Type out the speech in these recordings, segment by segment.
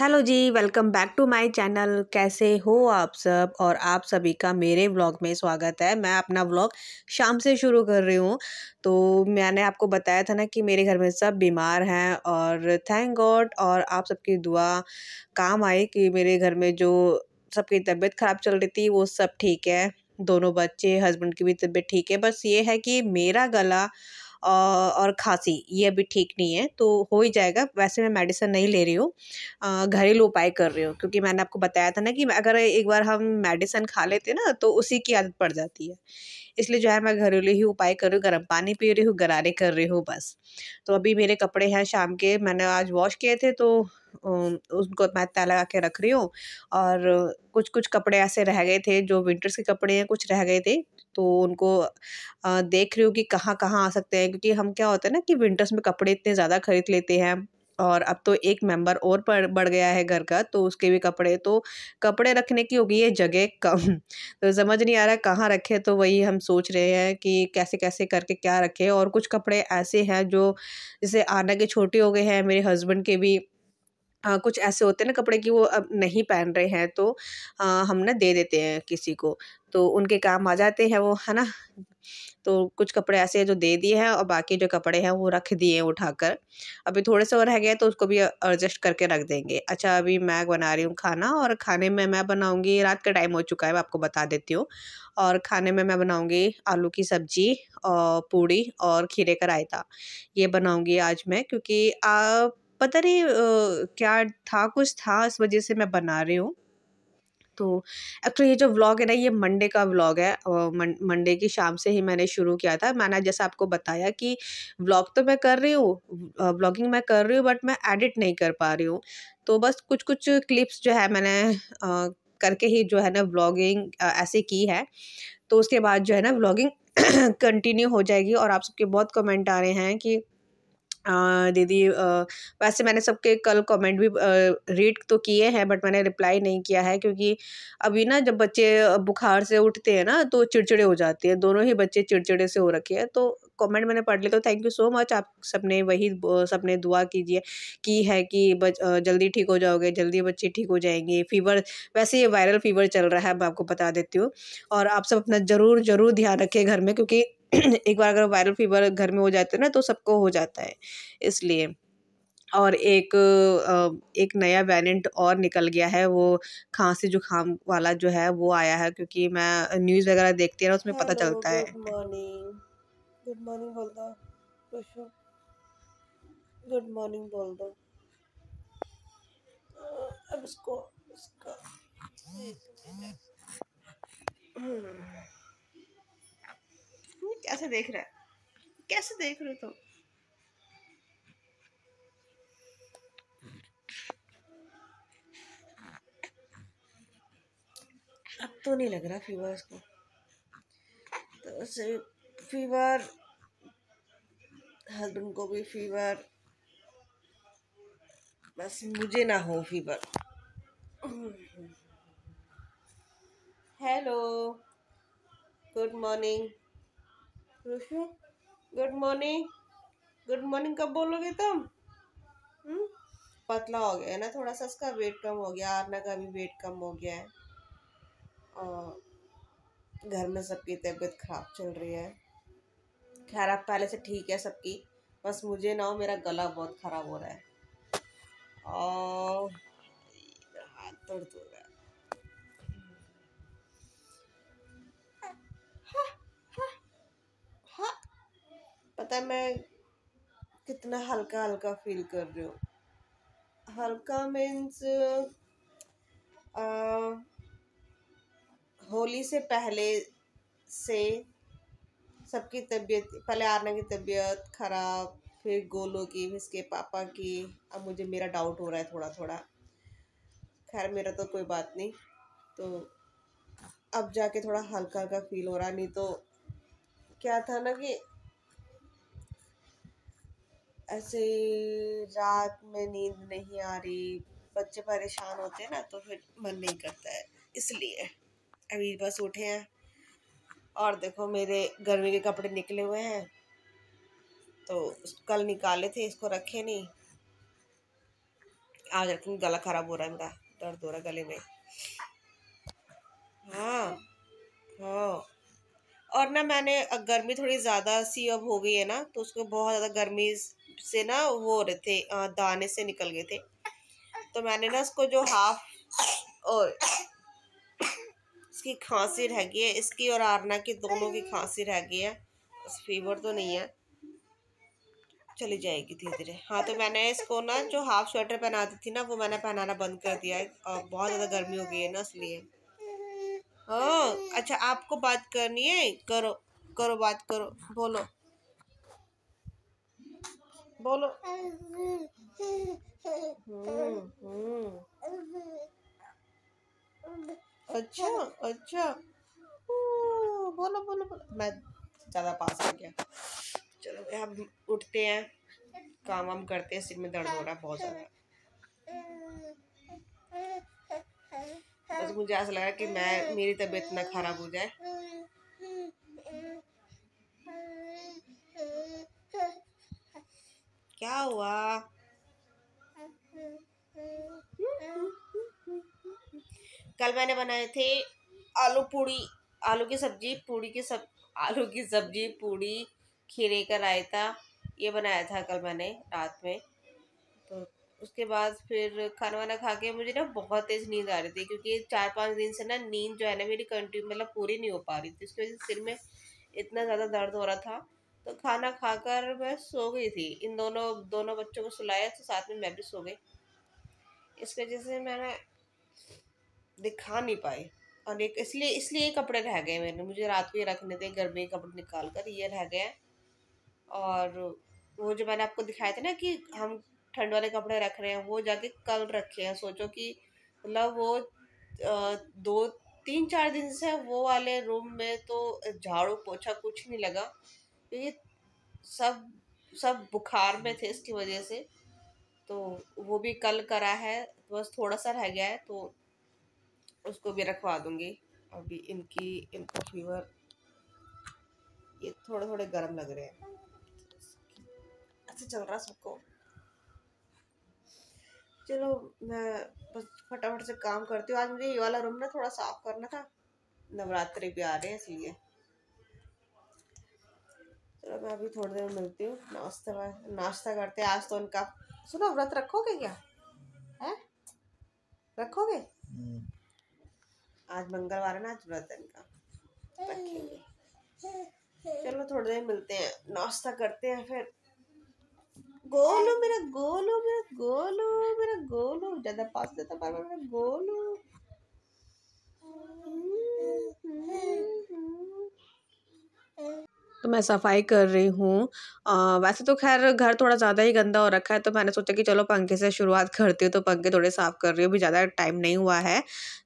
Hello ji welcome back to my channel कैसे हो आप सब और आप सभी का मेरे व्लॉग में स्वागत है मैं अपना व्लॉग शाम से शुरू कर रही हूँ तो मैंने आपको बताया था ना कि मेरे घर में सब बीमार हैं और थैंक गॉड और आप सबकी दुआ काम आई कि मेरे घर में जो सबकी तबीयत ख़राब चल रही थी वो सब ठीक है दोनों बच्चे हस्बैंड की भी तबीयत ठीक है बस ये है कि मेरा गला और खांसी ये अभी ठीक नहीं है तो हो ही जाएगा वैसे मैं मेडिसिन नहीं ले रही हूँ घरेलू उपाय कर रही हूँ क्योंकि मैंने आपको बताया था ना कि अगर एक बार हम मेडिसिन खा लेते ना तो उसी की आदत पड़ जाती है इसलिए जो है मैं घरेलू ही उपाय कर रही हूँ गर्म पानी पी रही हूँ गरारे कर रही हूँ बस तो अभी मेरे कपड़े हैं शाम के मैंने आज वॉश किए थे तो उनको मैं तय लगा के रख रही हूँ और कुछ कुछ कपड़े ऐसे रह गए थे जो विंटर्स के कपड़े हैं कुछ रह गए थे तो उनको देख रही हूँ कि कहाँ कहाँ आ सकते हैं क्योंकि हम क्या होता है ना कि विंटर्स में कपड़े इतने ज़्यादा खरीद लेते हैं और अब तो एक मेंबर और बढ़ गया है घर का तो उसके भी कपड़े तो कपड़े रखने की होगी ये जगह कम तो समझ नहीं आ रहा कहाँ रखे तो वही हम सोच रहे हैं कि कैसे कैसे करके क्या रखें और कुछ कपड़े ऐसे हैं जो जैसे आना के छोटे हो गए हैं मेरे हस्बैंड के भी आ, कुछ ऐसे होते हैं ना कपड़े कि वो अब नहीं पहन रहे हैं तो आ, हम ना दे देते हैं किसी को तो उनके काम आ जाते हैं वो है ना तो कुछ कपड़े ऐसे हैं जो दे दिए हैं और बाकी जो कपड़े हैं वो रख दिए हैं उठाकर अभी थोड़े से और रह गए तो उसको भी एडजस्ट करके रख देंगे अच्छा अभी मैं बना रही हूँ खाना और खाने में मैं बनाऊँगी रात का टाइम हो चुका है मैं आपको बता देती हूँ और खाने में मैं बनाऊँगी आलू की सब्ज़ी और पूड़ी और खीरे का रायता ये बनाऊँगी आज मैं क्योंकि आप पता नहीं क्या था कुछ था इस वजह से मैं बना रही हूँ तो एक्चुअली ये जो व्लॉग है ना ये मंडे का व्लॉग है मंडे की शाम से ही मैंने शुरू किया था मैंने जैसा आपको बताया कि व्लॉग तो मैं कर रही हूँ व्लॉगिंग मैं कर रही हूँ बट मैं एडिट नहीं कर पा रही हूँ तो बस कुछ कुछ क्लिप्स जो है मैंने आ, करके ही जो है ना व्लॉगिंग ऐसे की है तो उसके बाद जो है ना व्लॉगिंग कंटिन्यू हो जाएगी और आप सबके बहुत कमेंट आ रहे हैं कि दीदी वैसे मैंने सबके कल कमेंट भी रीड तो किए हैं बट मैंने रिप्लाई नहीं किया है क्योंकि अभी ना जब बच्चे बुखार से उठते हैं ना तो चिड़चिड़े हो जाते हैं दोनों ही बच्चे चिड़चिड़े से हो रखे हैं तो कमेंट मैंने पढ़ लिया तो थैंक यू सो मच आप सबने वही सबने दुआ कीजिए की है कि बच जल्दी ठीक हो जाओगे जल्दी बच्चे ठीक हो जाएंगे फीवर वैसे ये वायरल फीवर चल रहा है मैं आपको बता देती हूँ और आप सब अपना ज़रूर ज़रूर ध्यान रखें घर में क्योंकि एक बार अगर वायरल फीवर घर में हो जाते ना तो सबको हो जाता है इसलिए और एक एक नया वेरिएंट और निकल गया है वो खांसी जुकाम वाला जो है वो आया है क्योंकि मैं न्यूज़ वगैरह देखती है ना उसमें पता चलता है गुड मॉर्निंग बोल दो गुड मॉर्निंग बोल दो अब इसको इसका हम्म। कैसे देख रहा है कैसे देख रहे हो तुम अब तो नहीं लग रहा फीवर उसको तो उसे फीवर हस्बैंड को भी फीवर बस मुझे ना हो fever hello good morning Roshu good morning good morning कब बोलोगे तुम हम्म। पतला हो गया है ना थोड़ा सा इसका वेट कम हो गया आरना का भी वेट कम हो गया है और घर में सबकी तबीयत खराब चल रही है खैर आप पहले से ठीक है सबकी बस मुझे ना हो मेरा गला बहुत ख़राब हो रहा है और हाथ तोड़ हो पता है मैं कितना हल्का हल्का फील कर रही हूँ हल्का मीन्स होली से पहले से सबकी तबीयत पहले आना की तबीयत ख़राब फिर गोलो की फिर इसके पापा की अब मुझे मेरा डाउट हो रहा है थोड़ा थोड़ा खैर मेरा तो कोई बात नहीं तो अब जाके थोड़ा हल्का हल्का फील हो रहा नहीं तो क्या था ना कि ऐसे रात में नींद नहीं आ रही बच्चे परेशान होते हैं ना तो फिर मन नहीं करता है इसलिए अभी बस उठे हैं और देखो मेरे गर्मी के कपड़े निकले हुए हैं तो कल निकाले थे इसको रखे नहीं आज रखें गला खराब हो रहा है मेरा दर्द हो रहा गले में हाँ हाँ और ना मैंने गर्मी थोड़ी ज़्यादा सी अब हो गई है ना तो उसको बहुत ज़्यादा गर्मी से ना वो हो रहे थे दाने से निकल गए थे तो मैंने ना उसको जो हाफ और इसकी खांसी रह गई है इसकी और आरना की दोनों की खांसी रह गई है फीवर तो नहीं है चली जाएगी धीरे धीरे हाँ तो मैंने इसको ना जो हाफ स्वेटर पहनाती थी ना वो मैंने पहनाना बंद कर दिया है और बहुत ज़्यादा गर्मी हो गई है ना इसलिए हाँ अच्छा आपको बात करनी है करो करो बात करो बोलो बोलो अच्छा अच्छा बोलो बोलो बोलो मैं ज़्यादा पास आ गया चलो हम उठते हैं काम वाम करते हैं सिर में दर्द हो रहा है बहुत ज़्यादा बस मुझे ऐसा लगा कि मैं मेरी तबीयत ना खराब हो जाए क्या हुआ कल मैंने बनाए थे आलू पूड़ी आलू की सब्जी पूड़ी की सब आलू की सब्जी पूड़ी खीरे का रायता ये बनाया था कल मैंने रात में तो उसके बाद फिर खाना वाना खा के मुझे ना बहुत तेज़ नींद आ रही थी क्योंकि चार पांच दिन से ना नींद जो है ना मेरी कंटिन्यू मतलब पूरी नहीं हो पा रही थी उसकी वजह से सिर में इतना ज़्यादा दर्द हो रहा था तो खाना खाकर मैं सो गई थी इन दोनों दोनों बच्चों को सुलाया तो साथ में मैं भी सो गई इस वजह से मैंने दिखा नहीं पाई और एक इसलिए इसलिए कपड़े रह गए मेरे मुझे रात को ये रखने थे गर्मी के कपड़े निकाल कर ये रह गए और वो जो मैंने आपको दिखाया था ना कि हम ठंड वाले कपड़े रख रहे हैं वो जाके कल रखे हैं सोचो कि मतलब वो दो तीन चार दिन से वो वाले रूम में तो झाड़ू पोछा कुछ नहीं लगा क्योंकि सब सब बुखार में थे इसकी वजह से तो वो भी कल करा है बस थोड़ा सा रह गया है तो उसको भी रखवा दूंगी अभी इनकी इनको फीवर ये थोड़े थोड़े गर्म लग रहे हैं अच्छा चल रहा सबको चलो मैं बस फटाफट से काम करती हूँ आज मुझे ये वाला रूम ना थोड़ा साफ करना था नवरात्रि भी आ रहे हैं इसलिए चलो मैं अभी थोड़ी देर में मिलती हूँ नाश्ते नाश्ता नाश्ता करते आज तो उनका सुनो व्रत रखोगे क्या है रखोगे हम्म। आज मंगलवार है ना आज व्रत इनका चलो थोड़ी देर मिलते हैं नाश्ता करते हैं फिर गोलू मेरा गोलू मेरा गोलू मेरा गोलू ज़्यादा पास ज़्यादा बार मेरा गोलू तो मैं सफाई कर रही हूँ वैसे तो खैर घर थोड़ा ज़्यादा ही गंदा हो रखा है तो मैंने सोचा कि चलो पंखे से शुरुआत करती हूँ तो पंखे थोड़े साफ़ कर रही हूँ अभी ज़्यादा टाइम नहीं हुआ है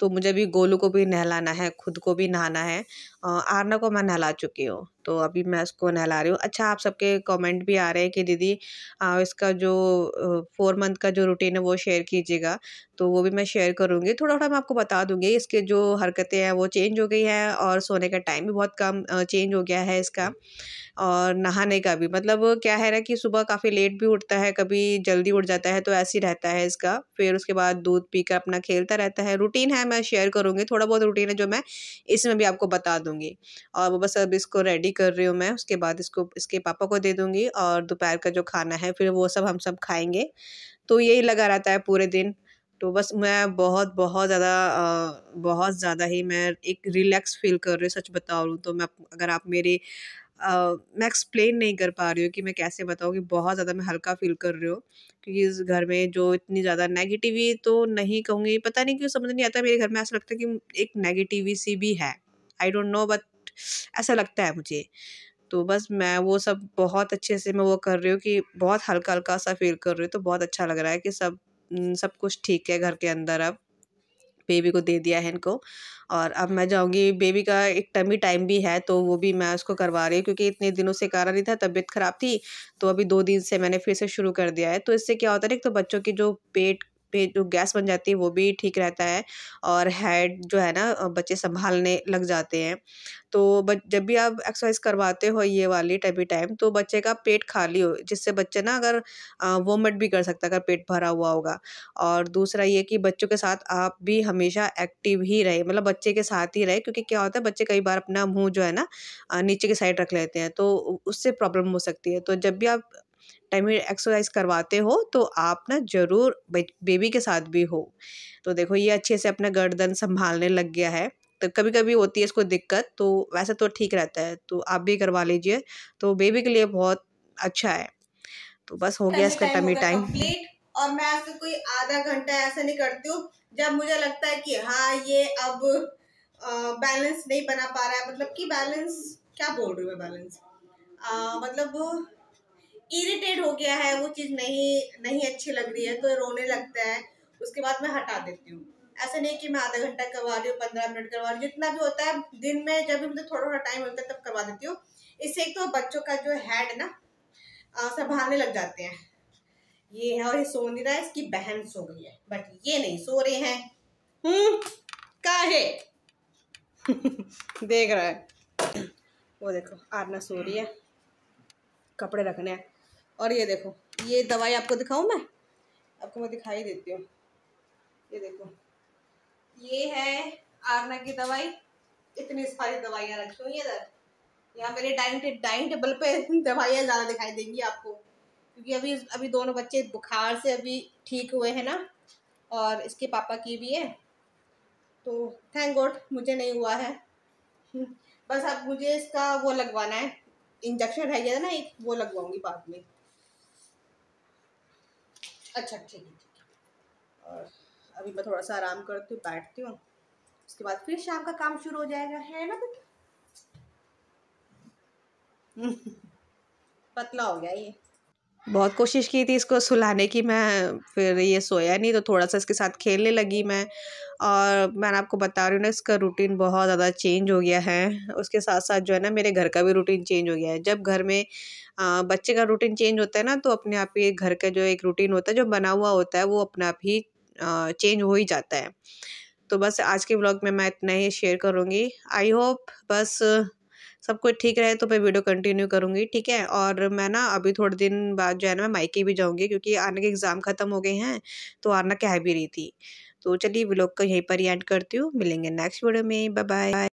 तो मुझे भी गोलू को भी नहलाना है खुद को भी नहाना है आरना को मैं नहला चुकी हूँ तो अभी मैं उसको नहला रही हूँ अच्छा आप सबके कमेंट भी आ रहे हैं कि दीदी इसका जो फोर मंथ का जो रूटीन है वो शेयर कीजिएगा तो वो भी मैं शेयर करूँगी थोड़ा थोड़ा मैं आपको बता दूँगी इसके जो हरकतें हैं वो चेंज हो गई हैं और सोने का टाइम भी बहुत कम चेंज हो गया है इसका और नहाने का भी मतलब क्या है ना कि सुबह काफ़ी लेट भी उठता है कभी जल्दी उठ जाता है तो ऐसे ही रहता है इसका फिर उसके बाद दूध पीकर अपना खेलता रहता है रूटीन है मैं शेयर करूँगी थोड़ा बहुत रूटीन है जो मैं इसमें भी आपको बता दूँगी और बस अब इसको रेडी कर रही हूँ मैं उसके बाद इसको इसके पापा को दे दूँगी और दोपहर का जो खाना है फिर वो सब हम सब खाएँगे तो यही लगा रहता है पूरे दिन तो बस मैं बहुत बहुत ज़्यादा बहुत ज़्यादा ही मैं एक रिलैक्स फील कर रही हूँ सच बता रहा हूँ तो मैं अगर आप मेरी मैं एक्सप्लेन नहीं कर पा रही हूँ कि मैं कैसे बताऊँ कि बहुत ज़्यादा मैं हल्का फील कर रही हूँ क्योंकि इस घर में जो इतनी ज़्यादा नेगेटिवी तो नहीं कहूँगी पता नहीं क्यों समझ नहीं आता मेरे घर में ऐसा लगता है कि एक नेगेटिवी सी भी है आई डोंट नो बट ऐसा लगता है मुझे तो बस मैं वो सब बहुत अच्छे से मैं वो कर रही हूँ कि बहुत हल्का हल्का सा फील कर रही हूँ तो बहुत अच्छा लग रहा है कि सब सब कुछ ठीक है घर के अंदर अब बेबी को दे दिया है इनको और अब मैं जाऊँगी बेबी का एक टमी टाइम भी है तो वो भी मैं उसको करवा रही हूँ क्योंकि इतने दिनों से करा नहीं था तबीयत ख़राब थी तो अभी दो दिन से मैंने फिर से शुरू कर दिया है तो इससे क्या होता है ना एक तो बच्चों की जो पेट पे जो गैस बन जाती है वो भी ठीक रहता है और हेड जो है ना बच्चे संभालने लग जाते हैं तो जब भी आप एक्सरसाइज करवाते हो ये वाली टाइपी टाइम तो बच्चे का पेट खाली हो जिससे बच्चे ना अगर वोमट भी कर सकता है अगर पेट भरा हुआ होगा और दूसरा ये कि बच्चों के साथ आप भी हमेशा एक्टिव ही रहे मतलब बच्चे के साथ ही रहे क्योंकि क्या होता है बच्चे कई बार अपना मुँह जो है ना नीचे की साइड रख लेते हैं तो उससे प्रॉब्लम हो सकती है तो जब भी आप टाइम में एक्सरसाइज करवाते हो तो आप ना ज़रूर बेबी के साथ भी हो तो देखो ये अच्छे से अपना गर्दन संभालने लग गया है तो कभी कभी होती है इसको दिक्कत तो वैसे तो ठीक रहता है तो आप भी करवा लीजिए तो बेबी के लिए बहुत अच्छा है तो बस हो गया इसका टमी टाइम और मैं ऐसे कोई आधा घंटा ऐसा नहीं करती हूँ जब मुझे लगता है कि हाँ ये अब बैलेंस नहीं बना पा रहा है मतलब कि बैलेंस क्या बोल रही हूँ मैं बैलेंस आ, मतलब इरिटेट हो गया है वो चीज़ नहीं नहीं अच्छी लग रही है तो रोने लगता है उसके बाद मैं हटा देती हूँ ऐसा नहीं कि मैं आधा घंटा करवा रही हूँ पंद्रह मिनट करवा रही हूँ जितना भी होता है दिन में जब भी मुझे थोड़ा थोड़ा टाइम मिलता है तब करवा देती हूँ इससे एक तो बच्चों का जो हैड ना संभालने लग जाते हैं ये है और ये सो नहीं रहा है इसकी बहन सो गई है बट ये नहीं सो रहे हैं हम्म का है देख रहा है वो देखो आरना सो रही है कपड़े रखने हैं और ये देखो ये दवाई आपको दिखाऊं मैं आपको मैं दिखाई देती हूँ ये देखो ये है आरना की दवाई इतनी सारी दवाइयाँ रखी हुई इधर यहाँ मेरे डाइनिंग डाइनिंग टेबल पे दवाइयाँ ज़्यादा दिखाई देंगी आपको क्योंकि अभी अभी दोनों बच्चे बुखार से अभी ठीक हुए हैं ना और इसके पापा की भी है तो थैंक गॉड मुझे नहीं हुआ है बस अब मुझे इसका वो लगवाना है इंजेक्शन रह गया था ना एक वो लगवाऊंगी बाद में अच्छा ठीक है ठीक है और अभी मैं थोड़ा सा आराम करती हूँ बैठती हूँ उसके बाद फिर शाम का काम शुरू हो जाएगा है ना बेटा पतला हो गया ये बहुत कोशिश की थी इसको सुलाने की मैं फिर ये सोया नहीं तो थोड़ा सा इसके साथ खेलने लगी मैं और मैंने आपको बता रही हूँ ना इसका रूटीन बहुत ज़्यादा चेंज हो गया है उसके साथ साथ जो है ना मेरे घर का भी रूटीन चेंज हो गया है जब घर में आ, बच्चे का रूटीन चेंज होता है ना तो अपने आप ही घर का जो एक रूटीन होता है जो बना हुआ होता है वो अपने आप ही चेंज हो ही जाता है तो बस आज के ब्लॉग में मैं इतना ही शेयर करूँगी आई होप बस सब कुछ ठीक रहे तो मैं वीडियो कंटिन्यू करूँगी ठीक है और मैं ना अभी थोड़े दिन बाद जो है ना मैं माइके भी जाऊँगी क्योंकि आने के एग्ज़ाम ख़त्म हो गए हैं तो आना कह भी रही थी तो चलिए व्लॉग का यहीं पर ही एंड करती हूँ मिलेंगे नेक्स्ट वीडियो में बाय बाय